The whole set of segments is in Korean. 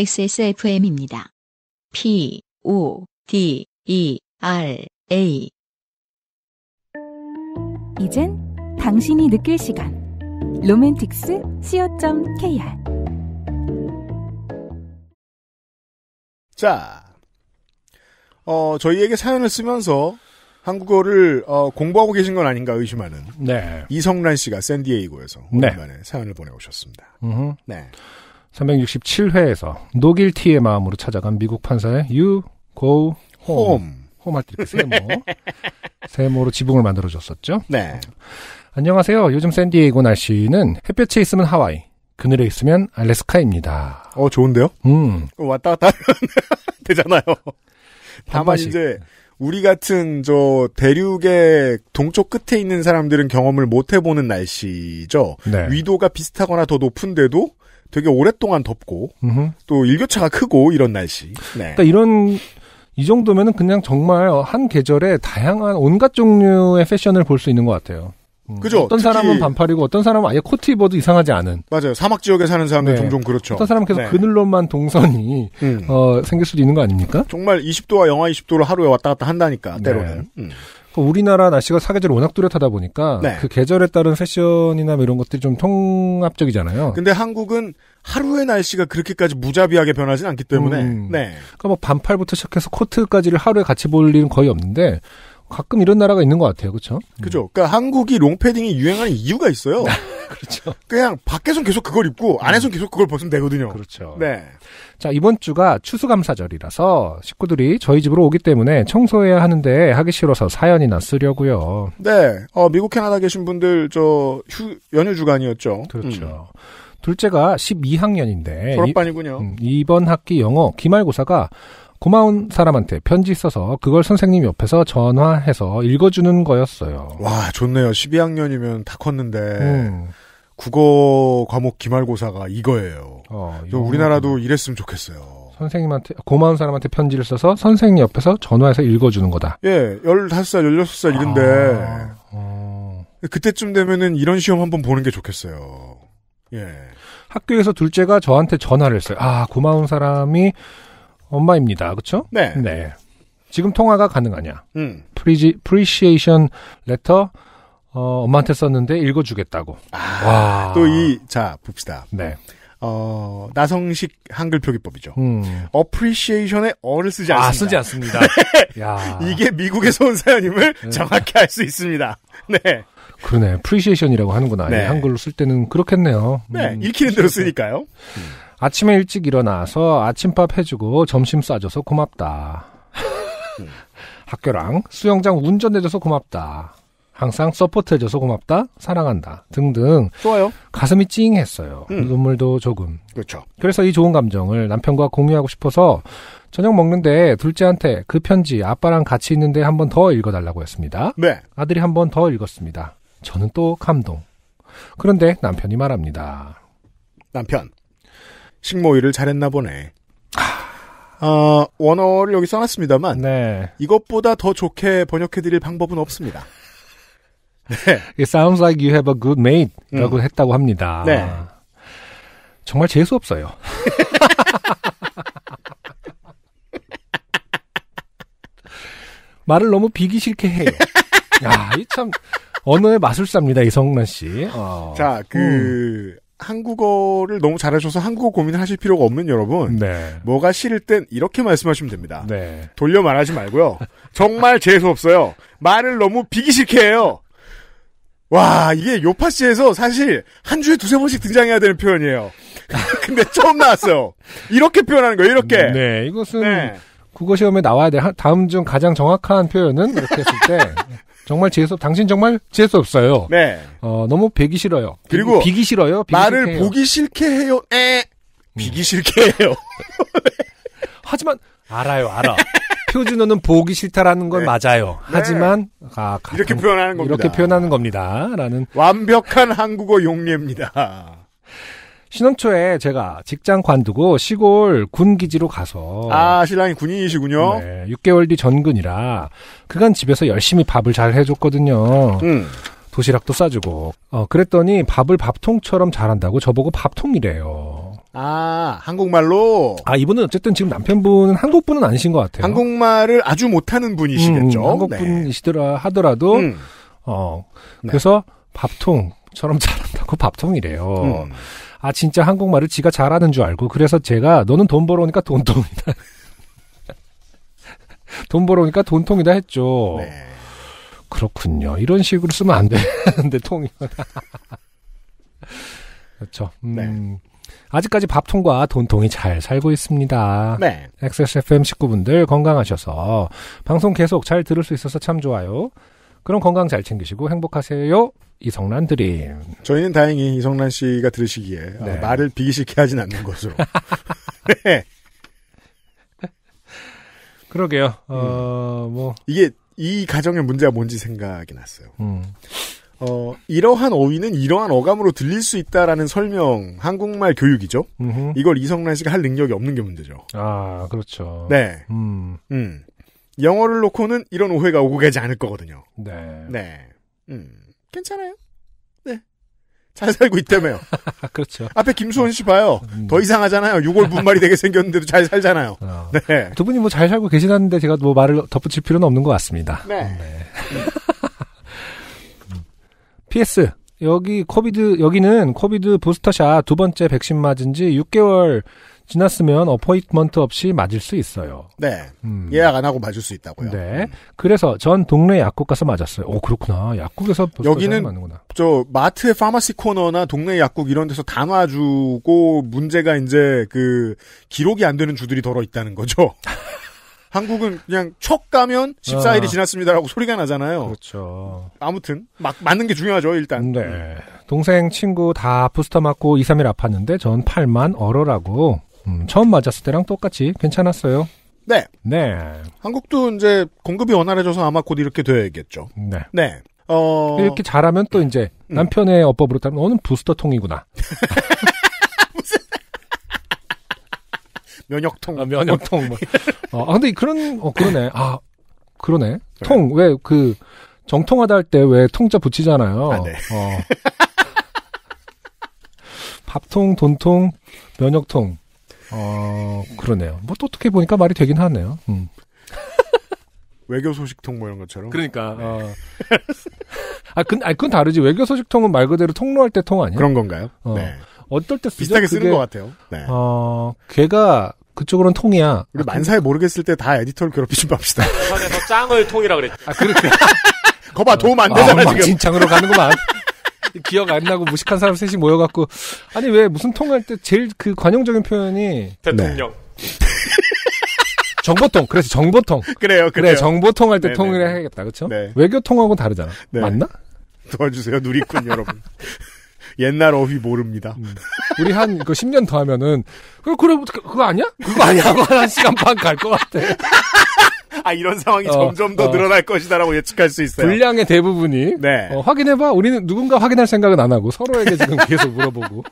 XSFM입니다. P, O, D, E, R, A. 이젠 당신이 느낄 시간. 로맨틱스 co.kr 자, 어, 저희에게 사연을 쓰면서 한국어를 어, 공부하고 계신 건 아닌가 의심하는 네. 이성란 씨가 샌디에이고에서 네. 오랜만에 네. 사연을 보내오셨습니다. 네. 367회에서 녹일티의 마음으로 찾아간 미국 판사의 You Go Home. home. 홈할 세모. 세모로 지붕을 만들어줬었죠. 네. 안녕하세요. 요즘 샌디에이고 날씨는 햇볕에 있으면 하와이, 그늘에 있으면 알래스카입니다. 어, 좋은데요? 음. 어, 왔다 갔다 되잖아요. 다만 이제 우리 같은 저 대륙의 동쪽 끝에 있는 사람들은 경험을 못 해보는 날씨죠. 네. 위도가 비슷하거나 더 높은데도 되게 오랫동안 덥고 으흠. 또 일교차가 크고 이런 날씨. 네. 그러니까 이런 이 정도면은 그냥 정말 한 계절에 다양한 온갖 종류의 패션을 볼 수 있는 것 같아요. 음. 그죠? 어떤 사람은 반팔이고 어떤 사람은 아예 코트 입어도 이상하지 않은. 맞아요. 사막 지역에 사는 사람들 네. 종종 그렇죠. 어떤 사람은 계속 네. 그늘로만 동선이 음. 어, 생길 수도 있는 거 아닙니까? 정말 20도와 영하 20도를 하루에 왔다 갔다 한다니까 네. 때로는. 네. 음. 그 우리나라 날씨가 사계절 워낙 뚜렷하다 보니까 네. 그 계절에 따른 패션이나 뭐 이런 것들이 좀 통합적이잖아요. 근데 한국은 하루의 날씨가 그렇게까지 무자비하게 변하진 않기 때문에 음. 네. 그러니까 뭐 반팔부터 시작해서 코트까지를 하루에 같이 볼 일은 거의 없는데 가끔 이런 나라가 있는 것 같아요. 그렇죠? 그죠. 그러니까 한국이 롱패딩이 유행하는 이유가 있어요. 그렇죠. 그냥 밖에선 계속 그걸 입고 음. 안에선 계속 그걸 벗으면 되거든요. 그렇죠. 네. 자, 이번 주가 추수감사절이라서 식구들이 저희 집으로 오기 때문에 청소해야 하는데 하기 싫어서 사연이나 쓰려고요. 네. 어, 미국 캐나다 계신 분들 저 휴, 연휴 주간이었죠. 그렇죠. 음. 둘째가 12학년인데 졸업반이군요. 이, 음, 이번 학기 영어 기말고사가 고마운 사람한테 편지 써서 그걸 선생님 옆에서 전화해서 읽어주는 거였어요. 와, 좋네요. 12학년이면 다 컸는데. 음. 국어 과목 기말고사가 이거예요. 어, 우리나라도 이랬으면 좋겠어요. 선생님한테 고마운 사람한테 편지를 써서 선생님 옆에서 전화해서 읽어주는 거다. 예, 15살, 16살 이런데 아, 어. 그때쯤 되면은 이런 시험 한번 보는 게 좋겠어요. 예. 학교에서 둘째가 저한테 전화를 했어요. 아, 고마운 사람이 엄마입니다. 그쵸 네. 네. 지금 통화가 가능하냐? 음. 프리지 프리시에이션 레터 어, 엄마한테 썼는데 읽어주겠다고. 아, 또이자 봅시다. 네. 어, 나성식 한글 표기법이죠. 음. a p p r e c i 에 어를 쓰지 아, 않습니다. 아, 쓰지 않습니다. 네. 이게 미국에서 온 사연임을 네. 정확히 알 수 있습니다. 네. 그러네. 프리시에이션이라고 하는구나. 네. 한글로 쓸 때는 그렇겠네요. 네. 음. 읽히는 대로 쓰니까요. 음. 아침에 일찍 일어나서 아침밥 해주고 점심 싸줘서 고맙다. 네. 학교랑 수영장 운전해줘서 고맙다. 항상 서포트해줘서 고맙다. 사랑한다. 등등. 좋아요. 가슴이 찡했어요. 음. 눈물도 조금. 그렇죠. 그래서 이 좋은 감정을 남편과 공유하고 싶어서 저녁 먹는데 둘째한테 그 편지 아빠랑 같이 있는데 한 번 더 읽어달라고 했습니다. 네. 아들이 한 번 더 읽었습니다. 저는 또 감동. 그런데 남편이 말합니다. 남편. 식모일을 잘했나 보네. 어, 원어를 여기 써놨습니다만 네. 이것보다 더 좋게 번역해드릴 방법은 없습니다. 네. It sounds like you have a good mate라고 음. 했다고 합니다. 네. 정말 재수 없어요. 말을 너무 비기 싫게 해요. 야, 이참 언어의 마술사입니다, 이성란 씨. 어. 자, 그 음. 한국어를 너무 잘하셔서 한국어 고민을 하실 필요가 없는 여러분. 네. 뭐가 싫을 땐 이렇게 말씀하시면 됩니다. 네. 돌려 말하지 말고요. 정말 재수 없어요. 말을 너무 비기 싫게 해요. 와, 이게 요파씨에서 사실 한 주에 두세 번씩 등장해야 되는 표현이에요. 근데 처음 나왔어요. 이렇게 표현하는 거예요, 이렇게. 네, 이것은 네. 국어 시험에 나와야 돼. 다음 중 가장 정확한 표현은 이렇게 했을 때 정말 재수 당신 정말 재수 없어요. 네. 어 너무 배기 싫어요. 그리고 비기 싫어요. 비기 나를 싫게 보기 싫게 해요. 에 비기 싫게 해요. 하지만 알아요, 알아. 표준어는 보기 싫다라는 건 네. 맞아요. 네. 하지만 네. 아, 이렇게 표현하는 겁니다. 이렇게 표현하는 겁니다. 라는 완벽한 한국어 용례입니다. 신혼 초에 제가 직장 관두고 시골 군 기지로 가서 아 신랑이 군인이시군요. 네, 6개월 뒤 전근이라 그간 집에서 열심히 밥을 잘 해줬거든요. 음. 도시락도 싸주고 어 그랬더니 밥을 밥통처럼 잘한다고 저보고 밥통이래요. 아 한국말로 아 이분은 어쨌든 지금 남편분은 한국 분은 아니신 것 같아요. 한국말을 아주 못하는 분이시겠죠. 음, 음 한국 분이시더라 하더라도 네. 음. 어 네. 그래서 네. 밥통처럼 잘한다고 밥통이래요. 음. 아 진짜 한국말을 지가 잘하는 줄 알고 그래서 제가 너는 돈 벌어오니까 돈통이다. 돈 벌어오니까 돈통이다 했죠. 네. 그렇군요. 이런 식으로 쓰면 안 되는데 통이. 그렇죠. 음. 네. 아직까지 밥통과 돈통이 잘 살고 있습니다. 네. XSFM 식구분들 건강하셔서 방송 계속 잘 들을 수 있어서 참 좋아요. 그럼 건강 잘 챙기시고 행복하세요. 이성란 드림. 저희는 다행히 이성란 씨가 들으시기에 아, 네. 아, 말을 비기시게 하진 않는 것으로. 네. 그러게요. 어, 음. 뭐. 이게 이 가정의 문제가 뭔지 생각이 났어요. 음. 어, 이러한 어휘는 이러한 어감으로 들릴 수 있다라는 설명, 한국말 교육이죠? 음흠. 이걸 이성란 씨가 할 능력이 없는 게 문제죠. 아, 그렇죠. 네. 음. 음. 영어를 놓고는 이런 오해가 오고 가지 않을 거거든요. 네. 네. 음, 괜찮아요. 네. 잘 살고 있다며요. 그렇죠. 앞에 김수원 씨 봐요. 음. 더 이상하잖아요. 6월 분말이 되게 생겼는데도 잘 살잖아요. 어. 네. 두 분이 뭐 잘 살고 계시다는데 제가 뭐 말을 덧붙일 필요는 없는 것 같습니다. 네. 네. PS. 여기 코비드 여기는 코비드 부스터샷 두 번째 백신 맞은 지 6개월 지났으면 어포이먼트 트 없이 맞을 수 있어요. 네. 음. 예약 안 하고 맞을 수 있다고요. 네. 음. 그래서 전 동네 약국 가서 맞았어요. 오 그렇구나. 약국에서 여기는 맞는구나. 저 마트의 파마시 코너나 동네 약국 이런 데서 다 놔주고 문제가 이제 그 기록이 안 되는 주들이 덜어 있다는 거죠. 한국은 그냥 척 가면 14일이 아. 지났습니다라고 소리가 나잖아요. 그렇죠. 아무튼 막 맞는 게 중요하죠, 일단. 네. 음. 동생 친구 다 부스터 맞고 2, 3일 아팠는데 전 팔만 얼어라고 음, 처음 맞았을 때랑 똑같이 괜찮았어요. 네. 네. 한국도 이제 공급이 원활해져서 아마 곧 이렇게 돼야겠죠 네. 네. 어... 이렇게 잘하면 또 이제 음. 남편의 어법으로 따면 너는 부스터통이구나. 면역통. 아, 면역통. 뭐. 어, 아, 근데 그런, 어, 그러네. 아, 그러네. 그 통, 왜, 그, 정통하다 할 때 왜 통자 붙이잖아요. 아, 네. 어. 밥통, 돈통, 면역통. 어, 그러네요. 뭐 또 어떻게 보니까 말이 되긴 하네요. 음. 외교 소식통 뭐 이런 것처럼. 그러니까. 어. 아, 근, 아, 그건 다르지. 외교 소식통은 말 그대로 통로할 때 통아니에 그런 건가요? 어. 네. 어떨 때 쓰죠? 비슷하게 쓰는 그게, 것 같아요. 네. 어, 걔가 그쪽으로는 통이야. 우리 아, 그 만사에 모르겠을 때 다 에디터를 괴롭히지 맙시다. 전에서 짱을 통이라 그랬죠. 아, 그렇게. 거봐, 도움 안 되잖아, 아, 지금. 진창으로 가는구만. 기억 안 나고 무식한 사람 셋이 모여갖고 아니 왜 무슨 통할 화때 제일 그 관용적인 표현이 대통령. 네. 정보통 그래서 정보통 그래요 그래요 그래, 정보통 할때 네, 통일을 네. 해야겠다 그렇죠 네. 외교통하고 다르잖아 네. 맞나 도와주세요 누리꾼 여러분 옛날 어휘 모릅니다. 음. 우리 한, 그 10년 더 하면은, 그래, 그래, 그거 아니야? 그거 아니야? 한 시간 반 갈 것 같아. 아 이런 상황이 어, 점점 더 어. 늘어날 것이다라고 예측할 수 있어요. 분량의 대부분이 네. 어, 확인해봐. 우리는 누군가 확인할 생각은 안 하고 서로에게 지금 계속 물어보고.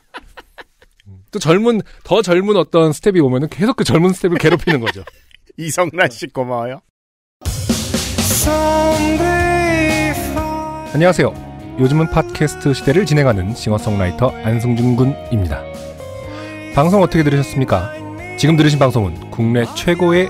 음, 또 젊은 더 젊은 어떤 스텝이 오면은 계속 그 젊은 스텝을 괴롭히는 거죠. 이성란 씨 고마워요. 안녕하세요. 요즘은 팟캐스트 시대를 진행하는 싱어송라이터 안승준 군입니다. 방송 어떻게 들으셨습니까? 지금 들으신 방송은 국내 최고의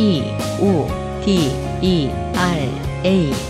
P O D E R A